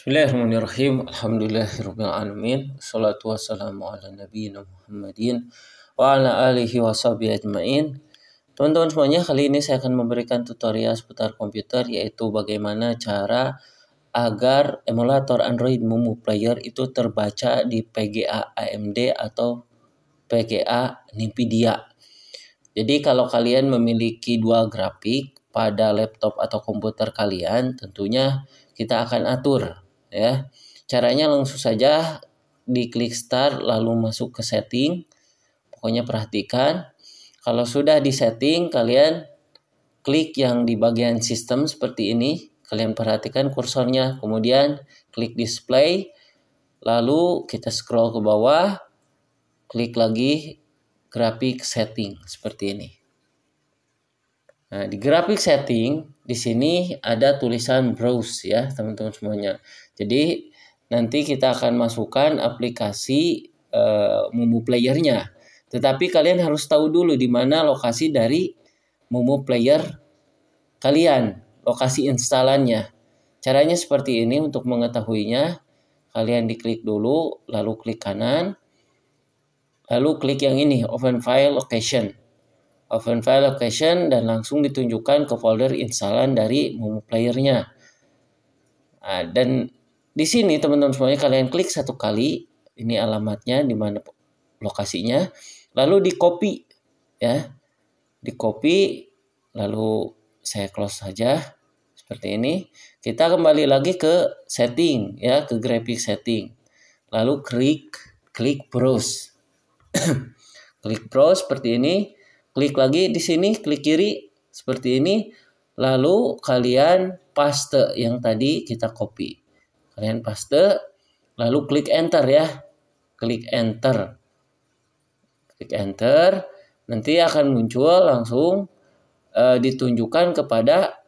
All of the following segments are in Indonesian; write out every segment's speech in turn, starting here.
Bismillahirrahmanirrahim. Alhamdulillahirrahmanirrahim. Salatu wassalamu ala nabiyina Muhammadin wa ala alihi wa ajma'in. Teman-teman semuanya, kali ini saya akan memberikan tutorial seputar komputer yaitu bagaimana cara agar emulator Android Mumu Player itu terbaca di PGA AMD atau PGA NVIDIA. Jadi kalau kalian memiliki dua grafik pada laptop atau komputer kalian, tentunya kita akan atur ya caranya langsung saja di klik start lalu masuk ke setting pokoknya perhatikan kalau sudah di setting kalian klik yang di bagian sistem seperti ini kalian perhatikan kursornya kemudian klik display lalu kita scroll ke bawah klik lagi grafik setting seperti ini nah di grafik setting di sini ada tulisan browse ya teman-teman semuanya. Jadi nanti kita akan masukkan aplikasi uh, eh, Mumu Playernya. Tetapi kalian harus tahu dulu di mana lokasi dari Mumu Player kalian, lokasi instalannya. Caranya seperti ini untuk mengetahuinya. Kalian diklik dulu, lalu klik kanan. Lalu klik yang ini, open file location open file location dan langsung ditunjukkan ke folder instalan dari Momo playernya. Nah, dan di sini teman-teman semuanya kalian klik satu kali ini alamatnya di mana lokasinya, lalu di copy ya, di copy lalu saya close saja seperti ini. Kita kembali lagi ke setting ya ke graphic setting, lalu klik klik browse, klik browse seperti ini klik lagi di sini klik kiri seperti ini lalu kalian paste yang tadi kita copy kalian paste lalu klik enter ya klik enter klik enter nanti akan muncul langsung e, ditunjukkan kepada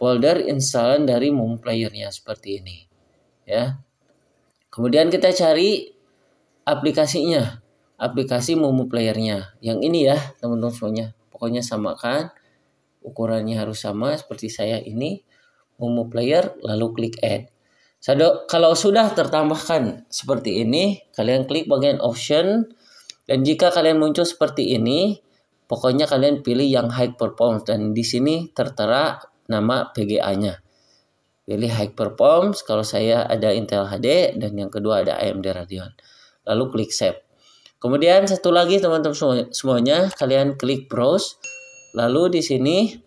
folder instalan dari Moon Playernya seperti ini ya kemudian kita cari aplikasinya aplikasi Momo Playernya. Yang ini ya teman-teman semuanya. Pokoknya samakan. Ukurannya harus sama seperti saya ini. Momo Player lalu klik add. Sado Kalau sudah tertambahkan seperti ini, kalian klik bagian option. Dan jika kalian muncul seperti ini, pokoknya kalian pilih yang high performance. Dan di sini tertera nama PGA-nya pilih high performance kalau saya ada Intel HD dan yang kedua ada AMD Radeon lalu klik save Kemudian satu lagi teman-teman semuanya, kalian klik browse. Lalu di sini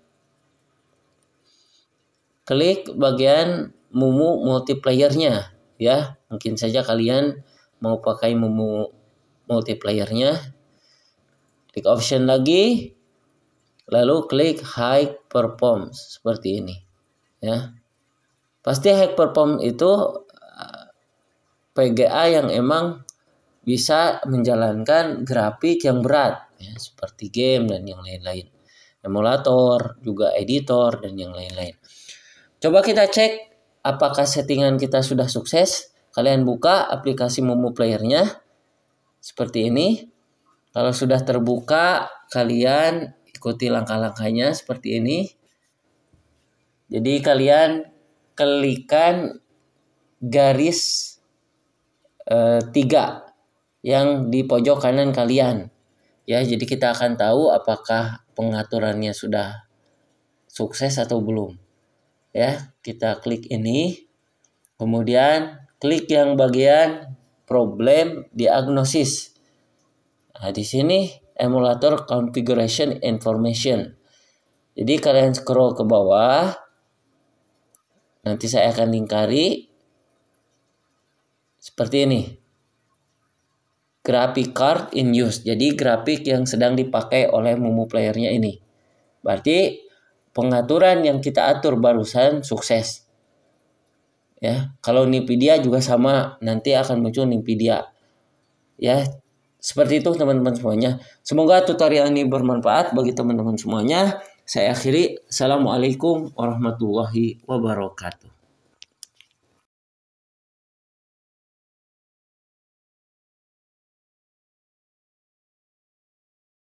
klik bagian Mumu multiplayernya ya. Mungkin saja kalian mau pakai Mumu multiplayernya. Klik option lagi. Lalu klik high performance seperti ini ya. Pasti high perform itu eh, PGA yang emang bisa menjalankan grafik yang berat ya, seperti game dan yang lain-lain emulator juga editor dan yang lain-lain coba kita cek apakah settingan kita sudah sukses kalian buka aplikasi Momo Playernya seperti ini kalau sudah terbuka kalian ikuti langkah-langkahnya seperti ini jadi kalian klikkan garis e, tiga yang di pojok kanan kalian. Ya, jadi kita akan tahu apakah pengaturannya sudah sukses atau belum. Ya, kita klik ini. Kemudian klik yang bagian problem diagnosis. Nah, di sini emulator configuration information. Jadi kalian scroll ke bawah. Nanti saya akan lingkari seperti ini graphic card in use. Jadi grafik yang sedang dipakai oleh Mumu playernya ini. Berarti pengaturan yang kita atur barusan sukses. Ya, kalau Nvidia juga sama, nanti akan muncul Nvidia. Ya, seperti itu teman-teman semuanya. Semoga tutorial ini bermanfaat bagi teman-teman semuanya. Saya akhiri. Assalamualaikum warahmatullahi wabarakatuh.